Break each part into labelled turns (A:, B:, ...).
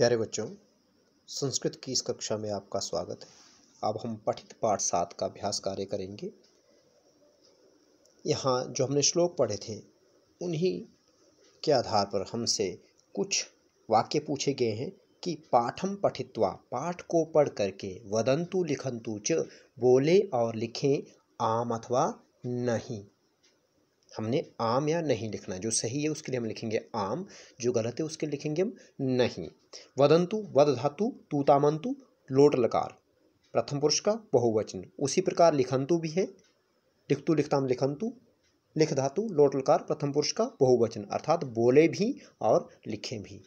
A: प्यारे बच्चों संस्कृत की इस कक्षा में आपका स्वागत है अब हम पठित पाठ सात का अभ्यास कार्य करेंगे यहाँ जो हमने श्लोक पढ़े थे उन्हीं के आधार पर हमसे कुछ वाक्य पूछे गए हैं कि पाठम पठित्वा पाठ को पढ़ करके वदंतु लिखंतु च बोले और लिखें आम अथवा नहीं हमने आम या नहीं लिखना जो सही है उसके लिए हम लिखेंगे आम जो गलत है उसके लिए लिखेंगे हम नहीं वदंतु वद धातु तूतामंतु लोट लकार प्रथम पुरुष का बहुवचन उसी प्रकार लिखंतु भी है लिखतु लिखताम लिखंतु लिख धातु लोट लकार प्रथम पुरुष का बहुवचन अर्थात बोले भी और लिखें भी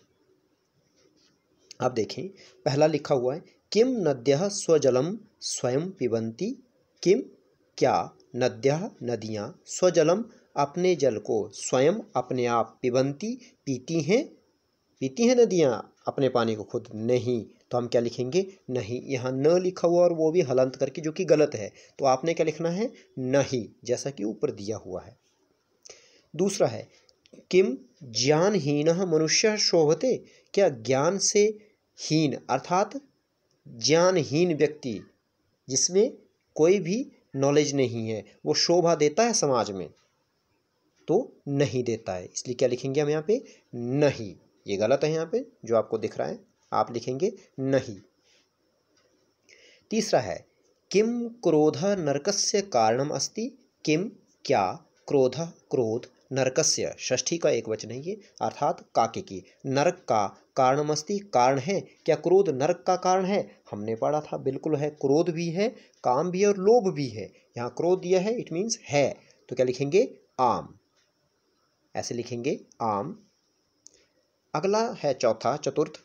A: आप देखें पहला लिखा हुआ है किम नद्य स्वजलम स्वयं पिबंती किम क्या नद्य नदियाँ स्वजलम अपने जल को स्वयं अपने आप पिबंती पीती हैं पीती हैं नदियाँ अपने पानी को खुद नहीं तो हम क्या लिखेंगे नहीं यहाँ न लिखा हुआ और वो भी हलंत करके जो कि गलत है तो आपने क्या लिखना है नहीं जैसा कि ऊपर दिया हुआ है दूसरा है किम ज्ञानहीन मनुष्य शोभते क्या ज्ञान से हीन अर्थात ज्ञानहीन व्यक्ति जिसमें कोई भी नॉलेज नहीं है वो शोभा देता है समाज में तो नहीं देता है इसलिए क्या लिखेंगे हम यहाँ पे नहीं ये गलत है यहाँ पे जो आपको दिख रहा है आप लिखेंगे नहीं तीसरा है किम क्रोध नरकस्य कारणम अस्ति किम क्या क्रोध क्रोध नरकस्य षष्ठी का एक वचन है ये अर्थात काके की नरक का कारणम अस्ति कारण है क्या क्रोध नरक का कारण है हमने पढ़ा था बिल्कुल है क्रोध भी है काम भी है और लोभ भी है यहाँ क्रोध दिया है इट मीन्स है तो क्या लिखेंगे आम ऐसे लिखेंगे आम अगला है चौथा चतुर्थ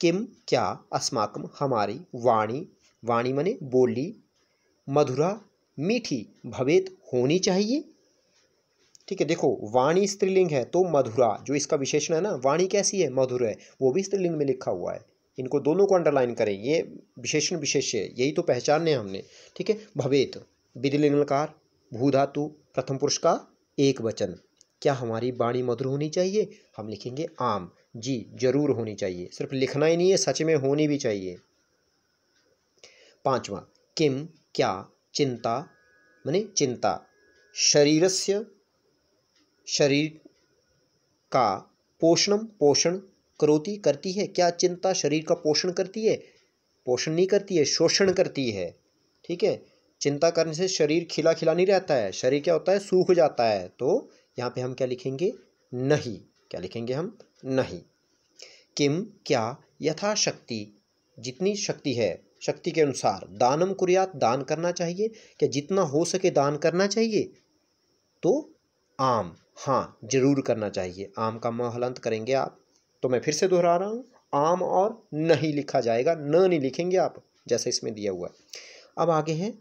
A: किम क्या अस्माकम हमारी वाणी वाणी मने बोली मधुरा मीठी भवेत होनी चाहिए ठीक है देखो वाणी स्त्रीलिंग है तो मधुरा जो इसका विशेषण है ना वाणी कैसी है मधुर है वो भी स्त्रीलिंग में लिखा हुआ है इनको दोनों को अंडरलाइन करें ये विशेषण विशेष है यही तो पहचानने हमने ठीक है भवेत विधिलिंगकार भूधातु प्रथम पुरुष का एक वचन क्या हमारी बाणी मधुर होनी चाहिए हम लिखेंगे आम जी जरूर होनी चाहिए सिर्फ लिखना ही नहीं है सच में होनी भी चाहिए पांचवा किम क्या चिंता माने चिंता शरीरस्य शरीर का पोषणम पोषण करोती करती है क्या चिंता शरीर का पोषण करती है पोषण नहीं करती है शोषण करती है ठीक है चिंता करने से शरीर खिला खिला नहीं रहता है शरीर क्या होता है सूख जाता है तो यहाँ पे हम क्या लिखेंगे नहीं क्या लिखेंगे हम नहीं किम क्या यथाशक्ति जितनी शक्ति है शक्ति के अनुसार दानम कुरियात दान करना चाहिए क्या जितना हो सके दान करना चाहिए तो आम हाँ जरूर करना चाहिए आम का महलंत करेंगे आप तो मैं फिर से दोहरा रहा हूँ आम और नहीं लिखा जाएगा न नहीं लिखेंगे आप जैसे इसमें दिया हुआ है अब आगे हैं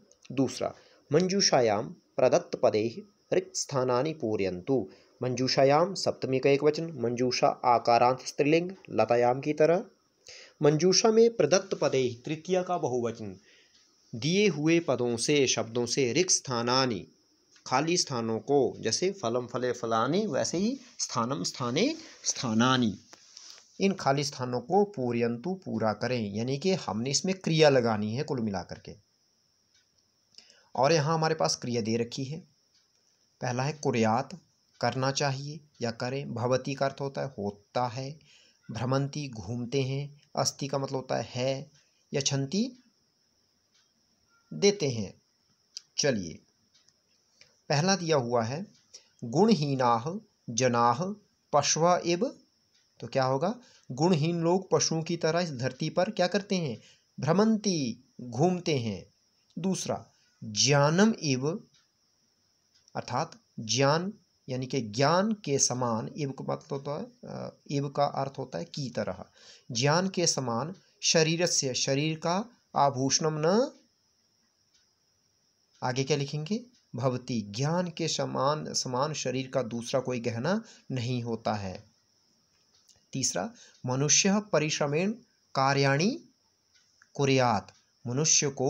A: दूसरा मंजूषायाम प्रदत्त पदे रिक्तस्थानानि पूरयंतु मंजूषायाम सप्तमी का एक वचन मंजूषा आकारांत स्त्रीलिंग लतायाम की तरह मंजूषा में प्रदत्त पदे तृतीय का बहुवचन दिए हुए पदों से शब्दों से रिक्त स्थानानी खाली स्थानों को जैसे फलम फले फलाने वैसे ही स्थानम स्थाने स्थानानी इन खाली स्थानों को पूर्यंतु पूरा करें यानी कि हमने इसमें क्रिया लगानी है कुल मिलाकर के और यहाँ हमारे पास क्रिया दे रखी है पहला है कुर्यात करना चाहिए या करें भवती का अर्थ होता है होता है भ्रमंती घूमते हैं अस्थि का मतलब होता है, है या छंती देते हैं चलिए पहला दिया हुआ है गुणहीना जनाह पशु एव तो क्या होगा गुणहीन लोग पशुओं की तरह इस धरती पर क्या करते हैं भ्रमंती घूमते हैं दूसरा ज्ञानम इव अर्थात ज्ञान यानी कि ज्ञान के समान इब का मतलब तो होता है इब का अर्थ होता है की तरह ज्ञान के समान शरीर से शरीर का आभूषणम न आगे क्या लिखेंगे भवती ज्ञान के समान समान शरीर का दूसरा कोई गहना नहीं होता है तीसरा मनुष्य परिश्रमेण कार्याणी कुरियात मनुष्य को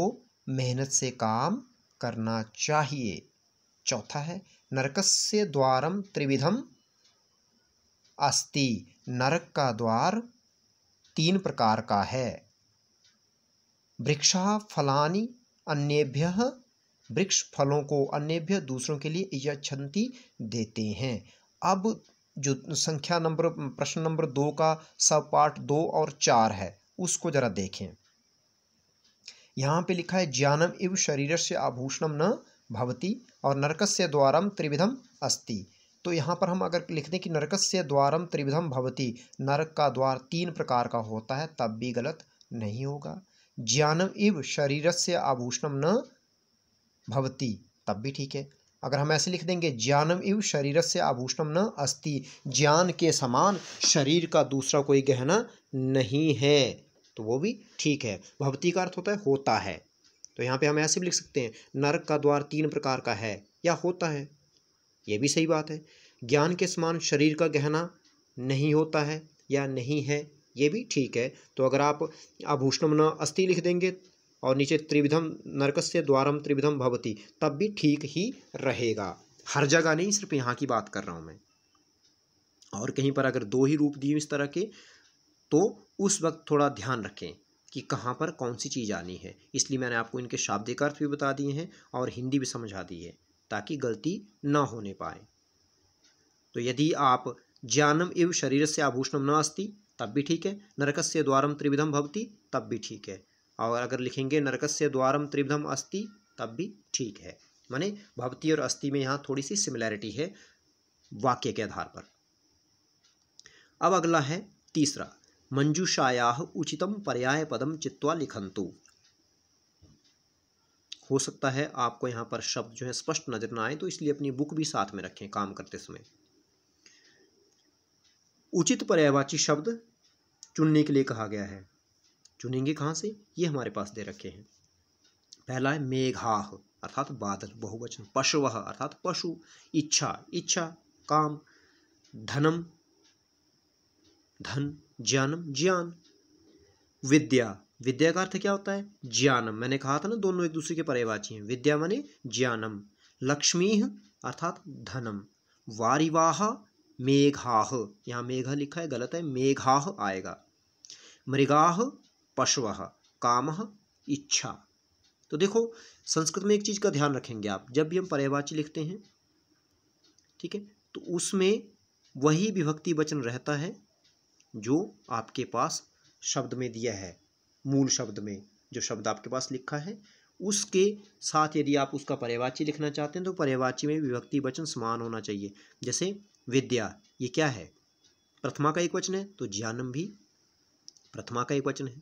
A: मेहनत से काम करना चाहिए चौथा है नरकस्य द्वारम त्रिविधम अस्ति नरक का द्वार तीन प्रकार का है वृक्षा फलानी अन्येभ्य वृक्ष फलों को अन्यभ्य दूसरों के लिए यछंती देते हैं अब जो संख्या नंबर प्रश्न नंबर दो का सब पार्ट दो और चार है उसको जरा देखें यहाँ पे लिखा है ज्ञानम इव शरीर से आभूषणम न भवति और नरकस्य द्वारम त्रिविधम अस्ति तो यहाँ पर हम अगर लिख दें कि नरकस्य द्वारम त्रिविधम भवति नरक का द्वार तीन प्रकार का होता है तब भी गलत नहीं होगा ज्ञानम इव शरीर से आभूषणम न भवती तब भी ठीक है अगर हम ऐसे लिख देंगे ज्ञानम इव शरीर से आभूषणम न अस्ति ज्ञान के समान शरीर का दूसरा कोई गहना नहीं है तो वो भी ठीक है भवती का अर्थ होता है होता है तो यहाँ पे हम ऐसे भी लिख सकते हैं नरक का द्वार तीन प्रकार का है या होता है ये भी सही बात है ज्ञान के समान शरीर का गहना नहीं होता है या नहीं है ये भी ठीक है तो अगर आप न अस्थि लिख देंगे और नीचे त्रिविधम नरक से द्वारम त्रिविधम भवती तब भी ठीक ही रहेगा हर जगह नहीं सिर्फ यहाँ की बात कर रहा हूँ मैं और कहीं पर अगर दो ही रूप दिए इस तरह के तो उस वक्त थोड़ा ध्यान रखें कि कहाँ पर कौन सी चीज़ आनी है इसलिए मैंने आपको इनके शाब्दिक अर्थ भी बता दिए हैं और हिंदी भी समझा दी है ताकि गलती ना होने पाए तो यदि आप ज्ञानम इव शरीर से आभूषणम न अस्ति तब भी ठीक है नरकस्य द्वारम त्रिविधम भवती तब भी ठीक है और अगर लिखेंगे नरकस्य द्वारम त्रिविधम अस्ति तब भी ठीक है माने भवती और अस्थि में यहाँ थोड़ी सी सिमिलैरिटी है वाक्य के आधार पर अब अगला है तीसरा मंजूषाया उचितम पर्याय पदम चित्वा लिखंतु हो सकता है आपको यहाँ पर शब्द जो है स्पष्ट नजर ना आए तो इसलिए अपनी बुक भी साथ में रखें काम करते समय उचित पर्यायवाची शब्द चुनने के लिए कहा गया है चुनेंगे कहाँ से ये हमारे पास दे रखे हैं पहला है मेघाह अर्थात बादल बहुवचन पशु अर्थात पशु इच्छा इच्छा काम धनम धन ज्ञानम ज्ञान विद्या विद्या का अर्थ क्या होता है ज्ञानम मैंने कहा था ना दोनों एक दूसरे के परिवाची हैं विद्या माने ज्ञानम लक्ष्मी अर्थात धनम वारिवाह मेघाह यहाँ मेघा लिखा है गलत है मेघाह आएगा मृगाह पशु काम इच्छा तो देखो संस्कृत में एक चीज़ का ध्यान रखेंगे आप जब भी हम पर्यवाची लिखते हैं ठीक है तो उसमें वही विभक्ति वचन रहता है जो आपके पास शब्द में दिया है मूल शब्द में जो शब्द आपके पास लिखा है उसके साथ यदि आप उसका पर्यवाची लिखना चाहते हैं तो पर्यवाची में विभक्ति वचन समान होना चाहिए जैसे विद्या ये क्या है प्रथमा का एक वचन है तो ज्ञानम भी प्रथमा का एक वचन है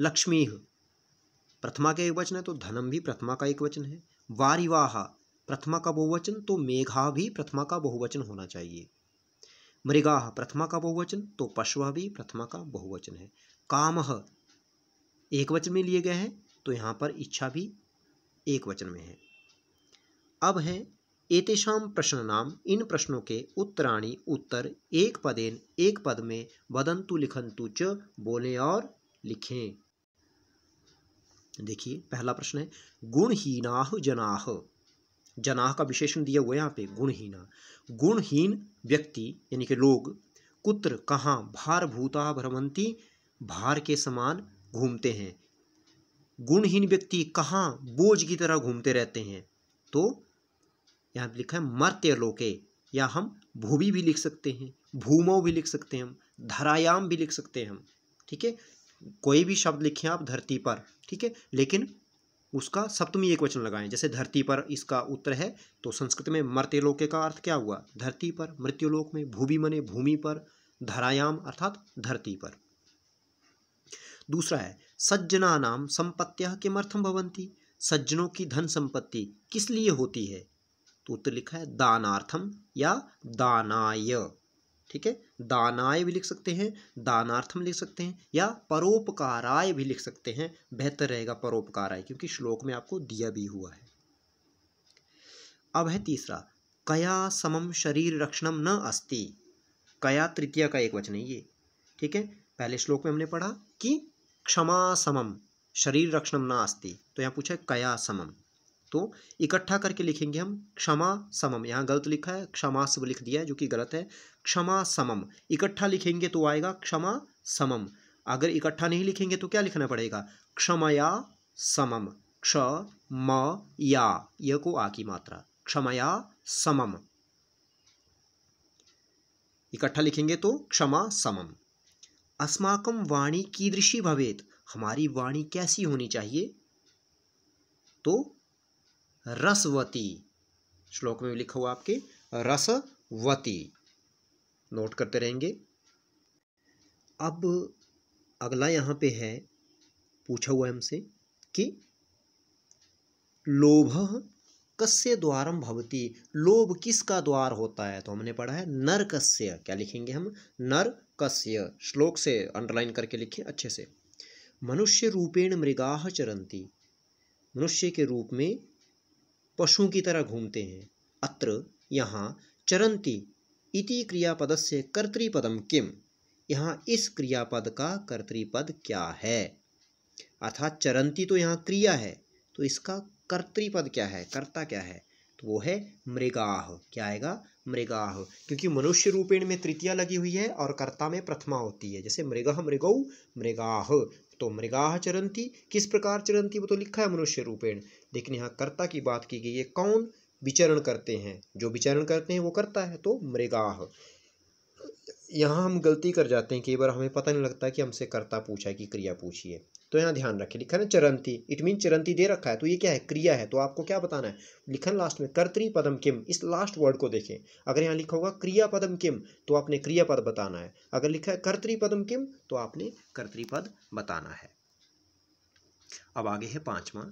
A: लक्ष्मी प्रथमा का एक वचन है तो धनम भी प्रथमा का एक वचन है वारिवाहा प्रथमा का बहुवचन तो मेघा भी प्रथमा का बहुवचन होना चाहिए मृगा प्रथमा का बहुवचन तो पशु भी प्रथमा का बहुवचन है काम एक वचन में लिए गए हैं तो यहाँ पर इच्छा भी एक वचन में है अब है एतेषाम प्रश्न नाम इन प्रश्नों के उत्तराणी उत्तर एक पदेन एक पद में वदंतु लिखंतु च बोले और लिखें देखिए पहला प्रश्न है गुणहीनाह जनाह जनाह का विशेषण दिया हुआ यहाँ पे गुणहीना गुणहीन व्यक्ति यानी कि लोग कुत्र कहाँ भार भूता भ्रमंती भार के समान घूमते हैं गुणहीन व्यक्ति कहाँ बोझ की तरह घूमते रहते हैं तो यहाँ पे लिखा है मर्त्य लोके या हम भूमि भी लिख सकते हैं भूमो भी लिख सकते हैं हम धरायाम भी लिख सकते हैं हम ठीक है कोई भी शब्द लिखें आप धरती पर ठीक है लेकिन उसका सप्तमी एक वचन लगाएं जैसे धरती पर इसका उत्तर है तो संस्कृत में मर्त्यलोके का अर्थ क्या हुआ धरती पर मृत्युलोक में भूमि मने भूमि पर धरायाम अर्थात धरती पर दूसरा है सज्जना नाम संपत्तिया किमर्थम भवंती सज्जनों की धन संपत्ति किस लिए होती है तो उत्तर लिखा है दानार्थम या दानाय ठीक है दानाय भी लिख सकते हैं दानार्थम लिख सकते हैं या परोपकाराय भी लिख सकते हैं बेहतर रहेगा परोपकाराय क्योंकि श्लोक में आपको दिया भी हुआ है अब है तीसरा कया समम शरीर रक्षणम न अस्ति कया तृतीय का एक वचन है ये ठीक है पहले श्लोक में हमने पढ़ा कि क्षमा समम शरीर रक्षणम ना अस्ति तो यहाँ पूछा है कया समम तो इकट्ठा करके लिखेंगे हम क्षमा समम यहाँ गलत लिखा है क्षमा स्व लिख दिया है जो कि गलत है क्षमा समम इकट्ठा लिखेंगे तो आएगा क्षमा समम अगर इकट्ठा नहीं लिखेंगे तो क्या लिखना पड़ेगा क्षमया समम क्ष म या य को आ की मात्रा क्षमया समम इकट्ठा लिखेंगे तो क्षमा समम अस्माकम वाणी कीदृशी भवेत हमारी वाणी कैसी होनी चाहिए तो रसवती श्लोक में लिखा हुआ आपके रसवती नोट करते रहेंगे अब अगला यहाँ पे है पूछा हुआ हमसे कि लोभ कस्य द्वारम भवती लोभ किसका द्वार होता है तो हमने पढ़ा है नरकस्य क्या लिखेंगे हम नरकस्य श्लोक से अंडरलाइन करके लिखे अच्छे से मनुष्य रूपेण मृगाह चरंती मनुष्य के रूप में पशुओं की तरह घूमते हैं अत्र यहाँ चरंती इति क्रियापद से कर्तृपदम किम यहाँ इस क्रियापद का कर्तृपद क्या है अर्थात चरंती तो यहाँ क्रिया है तो इसका कर्तृपद क्या है कर्ता क्या है तो वो है मृगाह क्या आएगा मृगाह क्योंकि मनुष्य रूपेण में तृतीया लगी हुई है और कर्ता में प्रथमा होती है जैसे मृग मृगौ मृगाह तो मृगाह चरंती किस प्रकार चरंती वो तो लिखा है मनुष्य रूपेण लेकिन यहाँ कर्ता की बात की गई है कौन विचरण करते हैं जो विचरण करते हैं वो करता है तो मृगाह यहाँ हम गलती कर जाते हैं कई बार हमें पता नहीं लगता कि हमसे कर्ता पूछा है कि क्रिया पूछी है तो यहाँ ध्यान रखें लिखा ना चरंती इट मीन चरंती दे रखा है तो ये क्या है क्रिया है तो आपको क्या बताना है लिखा लास्ट में कर्तरी पदम किम इस लास्ट वर्ड को देखें अगर यहाँ लिखा होगा क्रिया पदम किम तो आपने क्रिया पद बताना है अगर लिखा है कर्तरी पदम किम तो आपने कर्तरी पद बताना है अब आगे है पांचवा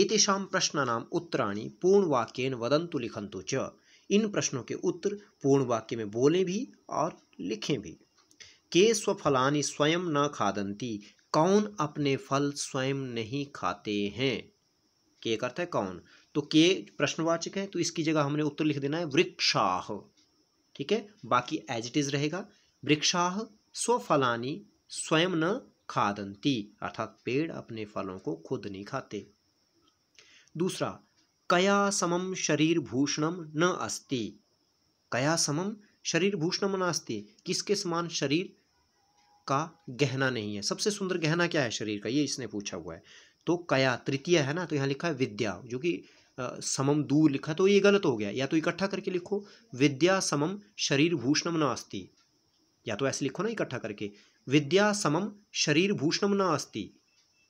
A: एतेषा प्रश्नानाम उत्तराणी पूर्णवाक्यन वदंतु लिखंतु च इन प्रश्नों के उत्तर पूर्ण वाक्य में बोलें भी और लिखें भी के स्वफलानि स्वयं न खादंती कौन अपने फल स्वयं नहीं खाते हैं के का अर्थ है कौन तो के प्रश्नवाचक है तो इसकी जगह हमने उत्तर लिख देना है वृक्षाह ठीक है बाकी एज इट इज रहेगा वृक्षाह स्वफलानी स्वयं न खादंती अर्थात पेड़ अपने फलों को खुद नहीं खाते दूसरा कया समम शरीर भूषणम न अस्ति कया समम शरीर भूषणम न अस्ति किसके समान शरीर का गहना नहीं है सबसे सुंदर गहना क्या है शरीर का ये इसने पूछा हुआ है तो कया तृतीय है ना तो यहाँ लिखा है विद्या जो कि समम दूर लिखा तो ये गलत हो गया या तो इकट्ठा करके लिखो विद्या समम शरीर भूषणम न अस्ति या तो ऐसे लिखो ना इकट्ठा करके विद्या समम शरीर भूषणम न अस्ति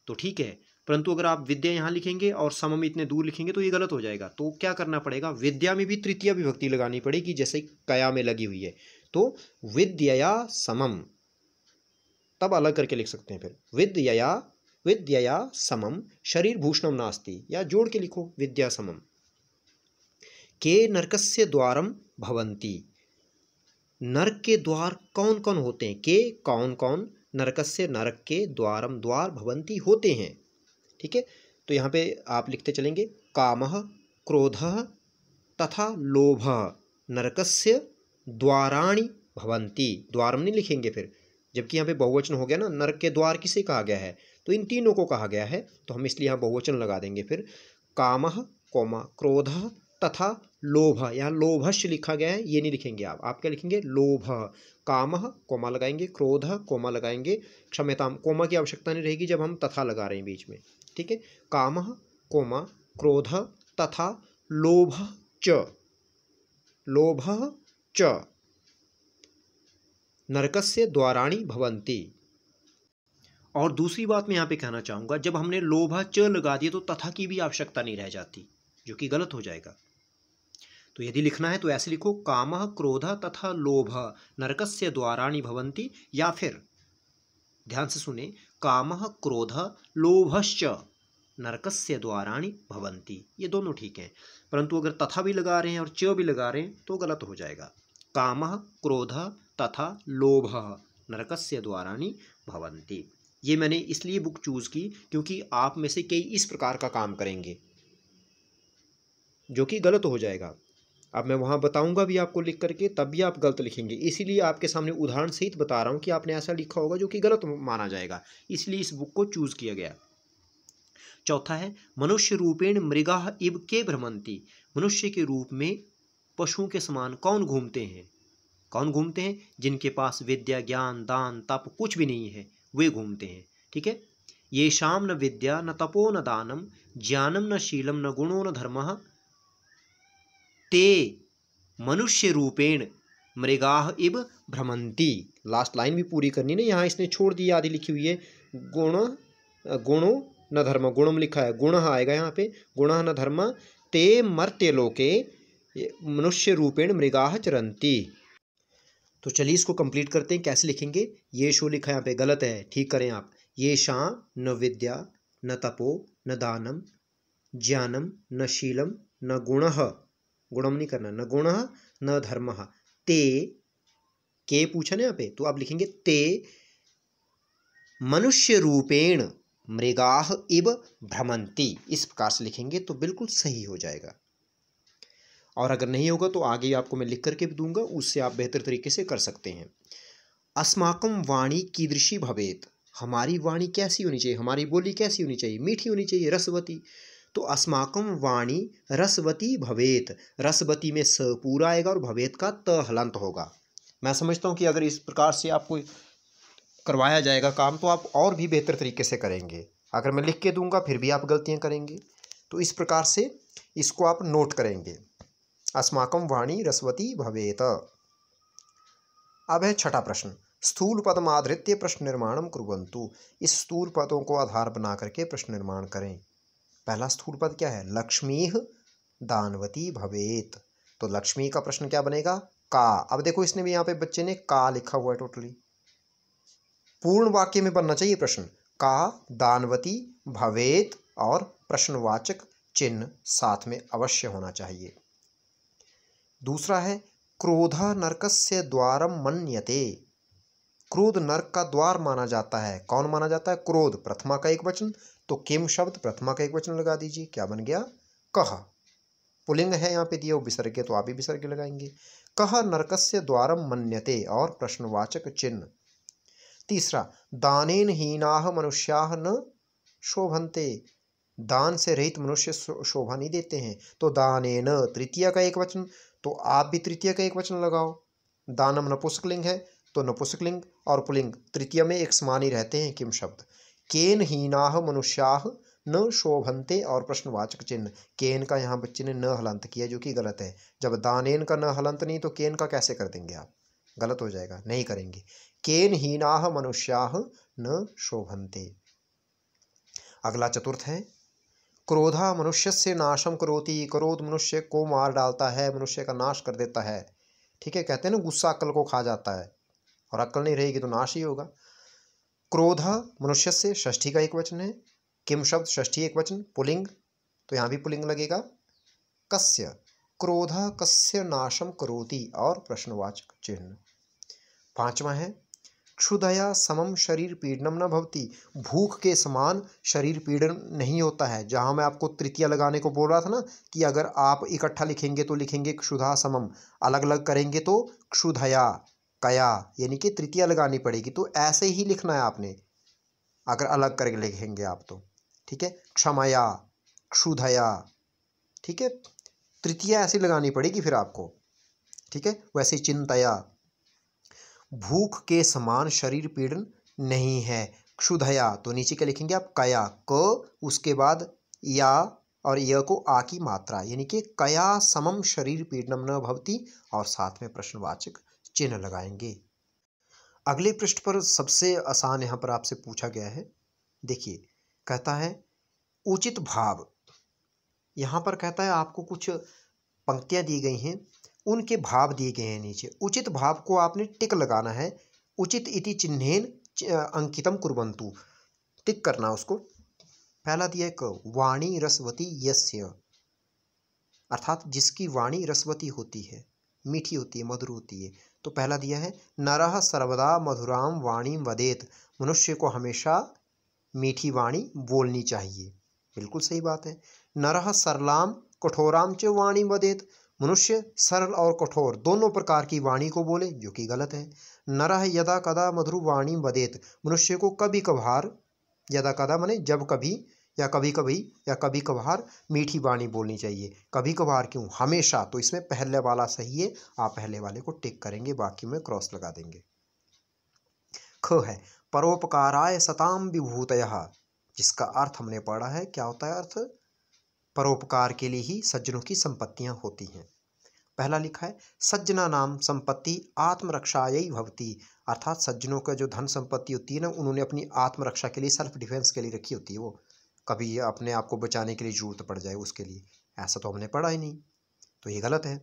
A: तो ठीक है परंतु अगर आप विद्या यहाँ लिखेंगे और समम इतने दूर लिखेंगे तो ये गलत हो जाएगा तो क्या करना पड़ेगा विद्या में भी तृतीय विभक्ति लगानी पड़ेगी जैसे कया में लगी हुई है तो विद्यया समम तब अलग करके लिख सकते हैं फिर विद्यया विद्यया समम शरीर भूषणम नास्ती या जोड़ के लिखो विद्या समम के नरकस्य द्वारम भवंती नरक के द्वार कौन कौन होते हैं के कौन कौन नरकस्य नरक के द्वारम द्वार भवंती होते हैं ठीक है तो यहाँ पे आप लिखते चलेंगे काम क्रोध तथा लोभ नरकस्य द्वाराणी भवंती में नहीं लिखेंगे फिर जबकि यहाँ पे बहुवचन हो गया ना नरक के द्वार किसे कहा गया है तो इन तीनों को कहा गया है तो हम इसलिए यहाँ बहुवचन लगा देंगे फिर काम कौमा क्रोध तथा लोभ यहाँ लोभश लिखा गया है ये नहीं लिखेंगे आप आप क्या लिखेंगे लोभ काम कोमा लगाएंगे क्रोध कोमा लगाएंगे क्षमता कोमा की आवश्यकता नहीं रहेगी जब हम तथा लगा रहे हैं बीच में ठीक है काम कोमा क्रोध तथा लोभ च लोभ च नरक से द्वाराणी भवंती और दूसरी बात मैं यहाँ पे कहना चाहूँगा जब हमने लोभा च लगा दिए तो तथा की भी आवश्यकता नहीं रह जाती जो कि गलत हो जाएगा तो यदि लिखना है तो ऐसे लिखो काम क्रोध तथा लोभ नरकस्य द्वाराणी भवंती या फिर ध्यान से सुने काम क्रोध लोभश्च नरकस्य द्वाराणी भवंती ये दोनों ठीक हैं परंतु अगर तथा भी लगा रहे हैं और च भी लगा रहे हैं तो गलत हो जाएगा काम क्रोध तथा लोभ नरकस्य द्वाराणी भवंती ये मैंने इसलिए बुक चूज़ की क्योंकि आप में से कई इस प्रकार का काम करेंगे जो कि गलत हो जाएगा अब मैं वहाँ बताऊँगा भी आपको लिख करके तब भी आप गलत लिखेंगे इसीलिए आपके सामने उदाहरण सहित बता रहा हूँ कि आपने ऐसा लिखा होगा जो कि गलत माना जाएगा इसलिए इस बुक को चूज़ किया गया चौथा है मनुष्य रूपेण मृगाह इब के भ्रमंती मनुष्य के रूप में पशुओं के समान कौन घूमते हैं कौन घूमते हैं जिनके पास विद्या ज्ञान दान तप कुछ भी नहीं है वे घूमते हैं ठीक है ये शाम न विद्या न तपो न दानम ज्ञानम न शीलम न गुणों न धर्म ते मनुष्य रूपेण मृगाह इव भ्रमंती लास्ट लाइन भी पूरी करनी ना यहाँ इसने छोड़ दी आदि लिखी हुई है गुण गुणो न धर्म गुणम लिखा है गुण हाँ आएगा यहाँ पे गुण हाँ न धर्म ते मर्त्य लोके मनुष्य रूपेण मृगाह चरंती तो चलिए इसको कंप्लीट करते हैं कैसे लिखेंगे ये शो लिखा यहाँ पे गलत है ठीक करें आप ये शां न विद्या न तपो न दानम ज्ञानम न शीलम न गुण गुणम नहीं करना न गुण न धर्म ते के पूछा ना यहाँ पे तो आप लिखेंगे ते मनुष्य रूपेण मृगाह इव भ्रमंती इस प्रकार से लिखेंगे तो बिल्कुल सही हो जाएगा और अगर नहीं होगा तो आगे आपको मैं लिख करके भी दूंगा उससे आप बेहतर तरीके से कर सकते हैं अस्माकम वाणी कीदृशी भवेत हमारी वाणी कैसी होनी चाहिए हमारी बोली कैसी होनी चाहिए मीठी होनी चाहिए रसवती तो अस्माकम वाणी रसवती भवेत रसवती में स पूरा आएगा और भवेत का त हलंत होगा मैं समझता हूँ कि अगर इस प्रकार से आपको करवाया जाएगा काम तो आप और भी बेहतर तरीके से करेंगे अगर मैं लिख के दूंगा फिर भी आप गलतियाँ करेंगे तो इस प्रकार से इसको आप नोट करेंगे अस्माकम वाणी रसवती भवेत अब है छठा प्रश्न स्थूल पदम आधृत्य प्रश्न निर्माणम कुरंतु इस स्थूल पदों को आधार बना करके प्रश्न निर्माण करें पहला स्थूल पद क्या है लक्ष्मी दानवती भवेत तो लक्ष्मी का प्रश्न क्या बनेगा का अब देखो इसने भी यहाँ पे बच्चे ने का लिखा हुआ है टोटली पूर्ण वाक्य में बनना चाहिए प्रश्न का दानवती भवेत और प्रश्नवाचक चिन्ह साथ में अवश्य होना चाहिए दूसरा है क्रोध नरकस्य द्वारम मन्यते क्रोध नरक का द्वार माना जाता है कौन माना जाता है क्रोध प्रथमा का एक वचन तो किम शब्द प्रथमा का एक वचन लगा दीजिए क्या बन गया कह पुलिंग है यहाँ पे दिया विसर्ग तो आप भी विसर्ग लगाएंगे कह नरकस्य द्वारम मन्यते और प्रश्नवाचक चिन्ह तीसरा दानेन हीना मनुष्या न शोभनते दान से रहित मनुष्य शोभा नहीं देते हैं तो दानेन तृतीय का एक वचन तो आप भी तृतीय का एक वचन लगाओ दानम नपुस्कलिंग है तो नपुस्कलिंग और पुलिंग तृतीय में एक समान ही रहते हैं किम शब्द केन हीनाह मनुष्या न शोभनते और प्रश्नवाचक चिन्ह केन का यहाँ बच्चे ने न हलंत किया जो कि गलत है जब दानेन का न हलंत नहीं तो केन का कैसे कर देंगे आप गलत हो जाएगा नहीं करेंगे केन हीना मनुष्या न शोभनते अगला चतुर्थ है क्रोधा मनुष्य से नाशम करोती क्रोध मनुष्य को मार डालता है मनुष्य का नाश कर देता है ठीक है कहते हैं ना गुस्सा अक्ल को खा जाता है और अक्ल नहीं रहेगी तो नाश ही होगा क्रोध मनुष्य से षष्ठी का एक वचन है किम शब्द षष्ठी एक वचन पुलिंग तो यहाँ भी पुलिंग लगेगा कस्य क्रोध कस्य नाशम करोति और प्रश्नवाचक चिन्ह पांचवा है क्षुदया समम शरीर पीड़नम न भवती भूख के समान शरीर पीड़न नहीं होता है जहाँ मैं आपको तृतीय लगाने को बोल रहा था ना कि अगर आप इकट्ठा लिखेंगे तो लिखेंगे क्षुधा समम अलग अलग करेंगे तो क्षुधया कया यानी कि तृतीय लगानी पड़ेगी तो ऐसे ही लिखना है आपने अगर अलग करके लिखेंगे आप तो ठीक है क्षमया क्षुधया ठीक है तृतीया ऐसी लगानी पड़ेगी फिर आपको ठीक है वैसे चिंतया भूख के समान शरीर पीड़न नहीं है क्षुधया तो नीचे क्या लिखेंगे आप कया क उसके बाद या और य को आ की मात्रा यानी कि कया समम शरीर पीड़नम न भवती और साथ में प्रश्नवाचक चिन्ह लगाएंगे अगले पृष्ठ पर सबसे आसान यहाँ पर आपसे पूछा गया है देखिए कहता है उचित भाव यहाँ पर कहता है आपको कुछ पंक्तियाँ दी गई हैं उनके भाव दिए गए हैं नीचे उचित भाव को आपने टिक लगाना है उचित इति चिन्हेन अंकितम कुरबंतु टिक करना उसको पहला दिया एक वाणी रसवती यस्य अर्थात जिसकी वाणी रसवती होती है मीठी होती है मधुर होती है तो पहला दिया है नरह सर्वदा मधुराम वाणी वदेत मनुष्य को हमेशा मीठी वाणी बोलनी चाहिए बिल्कुल सही बात है नरह सरलाम कठोराम च वाणी वदेत मनुष्य सरल और कठोर दोनों प्रकार की वाणी को बोले जो कि गलत है नरह यदा कदा मधुर वाणी वदेत मनुष्य को कभी कभार यदा कदा माने जब कभी या कभी कभी या कभी कभार मीठी वाणी बोलनी चाहिए कभी कभार क्यों हमेशा तो इसमें पहले वाला सही है आप पहले वाले को टिक करेंगे बाकी में क्रॉस लगा देंगे ख है परोपकाराय सताम विभूतया जिसका अर्थ हमने पढ़ा है क्या होता है अर्थ परोपकार के लिए ही सज्जनों की संपत्तियां होती हैं पहला लिखा है सज्जना नाम संपत्ति आत्मरक्षायी भवती अर्थात सज्जनों का जो धन संपत्ति होती है ना उन्होंने अपनी आत्मरक्षा के लिए सेल्फ डिफेंस के लिए रखी होती है वो कभी अपने आप को बचाने के लिए ज़रूरत पड़ जाए उसके लिए ऐसा तो हमने पढ़ा ही नहीं तो ये गलत है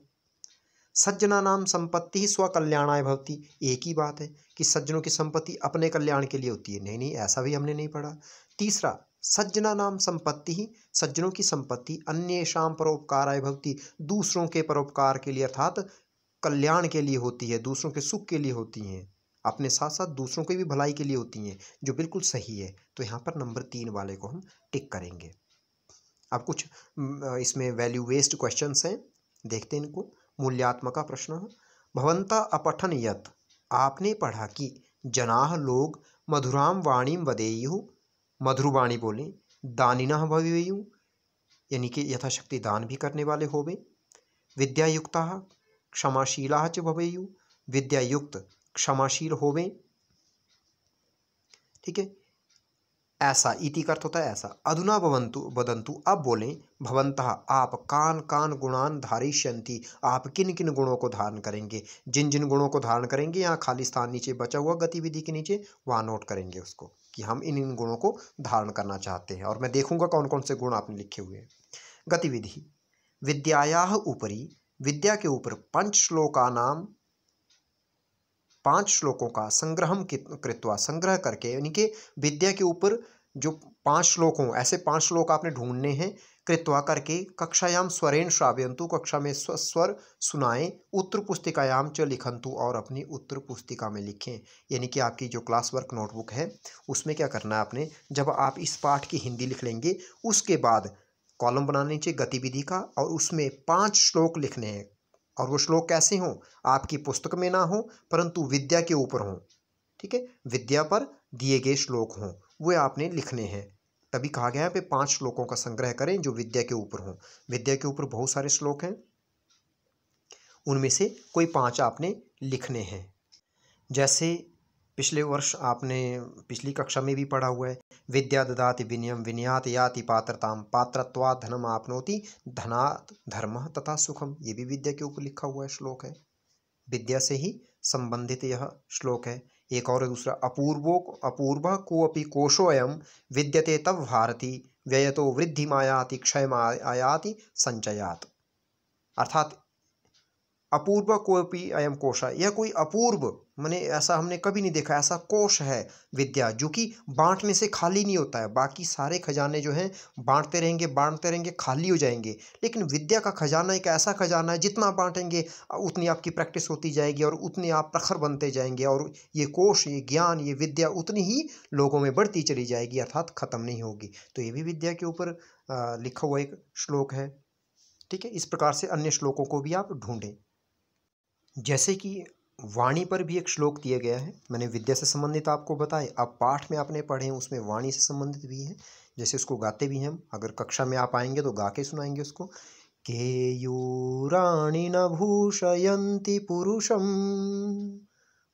A: सज्जना नाम संपत्ति ही आय भवती एक ही बात है कि सज्जनों की संपत्ति अपने कल्याण के लिए होती है नहीं नहीं ऐसा भी हमने नहीं पढ़ा तीसरा सज्जना नाम संपत्ति ही सज्जनों की संपत्ति अन्य शाम परोपकार आय भक्ति दूसरों के परोपकार के लिए अर्थात कल्याण के लिए होती है दूसरों के सुख के लिए होती है अपने साथ साथ दूसरों की भी भलाई के लिए होती हैं जो बिल्कुल सही है तो यहाँ पर नंबर तीन वाले को हम टिक करेंगे अब कुछ इसमें वैल्यू वेस्ड क्वेश्चन हैं देखते हैं इनको का प्रश्न है भवंता अपठन यत आपने पढ़ा कि जनाह लोग मधुराम वाणी वदेयु मधुरवाणी बोले दानिना भवेयु यानी कि यथाशक्ति दान भी करने वाले होवे विद्यायुक्ता क्षमाशीला च भवेयु विद्यायुक्त क्षमाशील होवें ठीक है ऐसा इति का अर्थ होता है ऐसा अधुना भवंतु बदंतु अब बोलें भवंत आप कान कान गुणान धारिष्यंति आप किन किन गुणों को धारण करेंगे जिन जिन गुणों को धारण करेंगे यहाँ खाली स्थान नीचे बचा हुआ गतिविधि के नीचे वहाँ नोट करेंगे उसको कि हम इन इन गुणों को धारण करना चाहते हैं और मैं देखूंगा कौन कौन से गुण आपने लिखे हुए हैं गतिविधि विद्याया ऊपरी विद्या के ऊपर पंच श्लोका नाम पांच श्लोकों का संग्रहम कृत्वा संग्रह करके यानी कि विद्या के ऊपर जो पांच श्लोक हों ऐसे पांच श्लोक आपने ढूंढने हैं कृत्वा करके कक्षायाम स्वरेण श्रावयंतु कक्षा में स्व स्वर सुनाएं उत्तर पुस्तिकायाम च लिखंतु और अपनी उत्तर पुस्तिका में लिखें यानी कि आपकी जो क्लास वर्क नोटबुक है उसमें क्या करना है आपने जब आप इस पाठ की हिंदी लिख लेंगे उसके बाद कॉलम बनाने चाहिए गतिविधि का और उसमें पाँच श्लोक लिखने हैं और वो श्लोक कैसे हों आपकी पुस्तक में ना हो परंतु विद्या के ऊपर हों ठीक है विद्या पर दिए गए श्लोक हों वे आपने लिखने हैं तभी कहा गया है पे पांच श्लोकों का संग्रह करें जो विद्या के ऊपर हों विद्या के ऊपर बहुत सारे श्लोक हैं उनमें से कोई पांच आपने लिखने हैं जैसे पिछले वर्ष आपने पिछली कक्षा में भी पढ़ा हुआ है विद्या ददाति विनियम विनयात याति पात्रताम पात्रत्वा धनम आपनोति धना धर्म तथा सुखम ये भी विद्या के ऊपर लिखा हुआ है श्लोक है विद्या से ही संबंधित यह श्लोक है एक और दूसरा अपूर्वो अपूर्व को अपि कोशोयम विद्यते तब भारती तो वृद्धि मायाति क्षय आयाति संचयात अर्थात अपूर्व कोपी अयम कोश है यह कोई अपूर्व मैंने ऐसा हमने कभी नहीं देखा ऐसा कोश है विद्या जो कि बांटने से खाली नहीं होता है बाकी सारे खजाने जो हैं बांटते रहेंगे बांटते रहेंगे खाली हो जाएंगे लेकिन विद्या का खजाना एक ऐसा खजाना है जितना बांटेंगे उतनी आपकी प्रैक्टिस होती जाएगी और उतने आप प्रखर बनते जाएंगे और ये कोश ये ज्ञान ये विद्या उतनी ही लोगों में बढ़ती चली जाएगी अर्थात ख़त्म नहीं होगी तो ये भी विद्या के ऊपर लिखा हुआ एक श्लोक है ठीक है इस प्रकार से अन्य श्लोकों को भी आप ढूंढें जैसे कि वाणी पर भी एक श्लोक दिया गया है मैंने विद्या से संबंधित आपको बताए आप पाठ में आपने पढ़े उसमें वाणी से संबंधित भी हैं जैसे उसको गाते भी हैं अगर कक्षा में आप आएंगे तो गा के सुनाएंगे उसको केयूराणि न भूषयती पुरुषम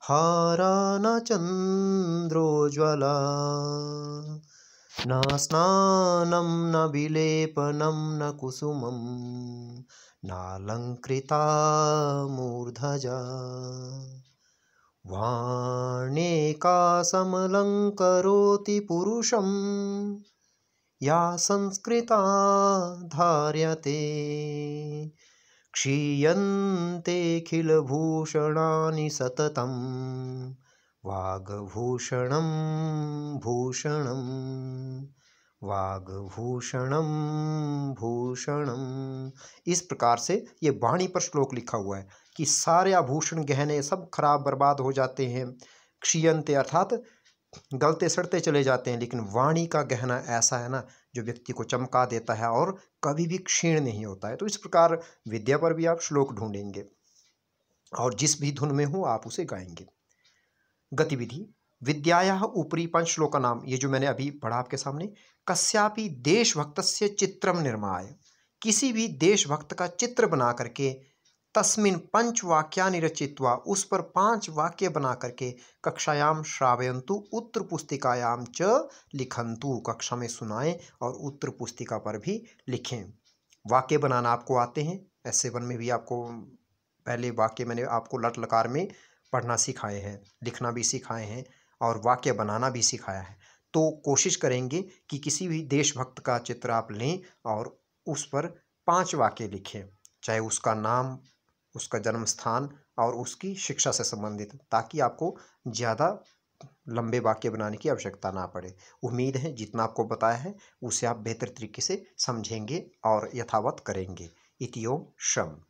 A: हारा न चंद्रोज्वला न स्नानम न विलेपनम न कुसुमम नालङ्कृता मूर्धजा वाणेका समलङ्करोति पुरुषं या संस्कृता धार्यते खिलभूषणानि सततं वाग्भूषणं भूषणम् वाघभूषणम भूषणम इस प्रकार से ये वाणी पर श्लोक लिखा हुआ है कि सारे आभूषण गहने सब खराब बर्बाद हो जाते हैं क्षीयंते अर्थात गलते सड़ते चले जाते हैं लेकिन वाणी का गहना ऐसा है ना जो व्यक्ति को चमका देता है और कभी भी क्षीण नहीं होता है तो इस प्रकार विद्या पर भी आप श्लोक ढूंढेंगे और जिस भी धुन में हो आप उसे गाएंगे गतिविधि विद्याया ऊपरी पंच श्लोक का नाम ये जो मैंने अभी पढ़ा आपके सामने कस्यापि देशभक्त से चित्रम निर्माय किसी भी देशभक्त का चित्र बना करके तस्मिन पंच वाक्या रचित्वा उस पर पांच वाक्य बना करके कक्षायाम श्रावयंतु उत्तर पुस्तिकायाम च लिखंतु कक्षा में सुनाएं और उत्तर पुस्तिका पर भी लिखें वाक्य बनाना आपको आते हैं ऐसे वन में भी आपको पहले वाक्य मैंने आपको लट लकार में पढ़ना सिखाए हैं लिखना भी सिखाए हैं और वाक्य बनाना भी सिखाया है तो कोशिश करेंगे कि किसी भी देशभक्त का चित्र आप लें और उस पर पांच वाक्य लिखें चाहे उसका नाम उसका जन्म स्थान और उसकी शिक्षा से संबंधित ताकि आपको ज़्यादा लंबे वाक्य बनाने की आवश्यकता ना पड़े उम्मीद है जितना आपको बताया है उसे आप बेहतर तरीके से समझेंगे और यथावत करेंगे इतियो शम